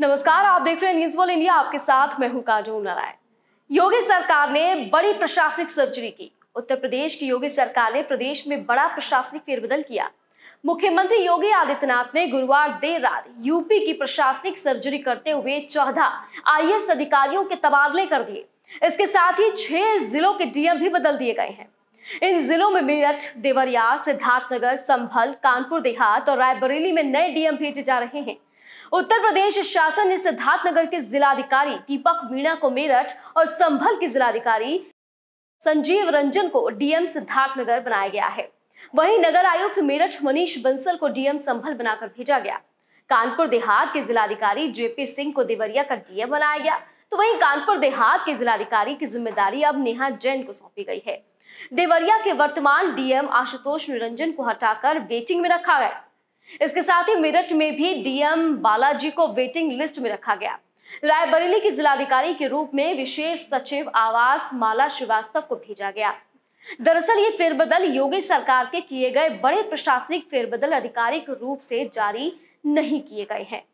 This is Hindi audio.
नमस्कार आप देख रहे हैं न्यूज वॉल इंडिया आपके साथ मैं हूं काजू नारायण योगी सरकार ने बड़ी प्रशासनिक सर्जरी की उत्तर प्रदेश की योगी सरकार ने प्रदेश में बड़ा प्रशासनिक फेरबदल किया मुख्यमंत्री योगी आदित्यनाथ ने गुरुवार देर रात यूपी की प्रशासनिक सर्जरी करते हुए चौदह आई अधिकारियों के तबादले कर दिए इसके साथ ही छह जिलों के डीएम भी बदल दिए गए हैं इन जिलों में मेरठ देवरिया सिद्धार्थनगर संभल कानपुर देहात और रायबरेली में नए डीएम भेजे जा रहे हैं उत्तर प्रदेश शासन ने सिद्धार्थनगर के जिलाधिकारी दीपक मीणा को मेरठ और संभल के जिलाधिकारी संजीव रंजन को डीएम सिद्धार्थनगर बनाया गया है वहीं नगर आयुक्त मेरठ मनीष बंसल को डीएम संभल बनाकर भेजा गया कानपुर देहात के जिलाधिकारी जेपी सिंह को देवरिया का डीएम बनाया गया तो वहीं कानपुर देहात के जिलाधिकारी की जिम्मेदारी अब नेहा जैन को सौंपी गई है देवरिया के वर्तमान डीएम आशुतोष निरंजन को हटाकर वेटिंग में रखा गया इसके साथ ही मेरठ में भी डीएम बालाजी को वेटिंग लिस्ट में रखा गया रायबरेली के जिलाधिकारी के रूप में विशेष सचिव आवास माला श्रीवास्तव को भेजा गया दरअसल ये फेरबदल योगी सरकार के किए गए बड़े प्रशासनिक फेरबदल आधिकारिक रूप से जारी नहीं किए गए हैं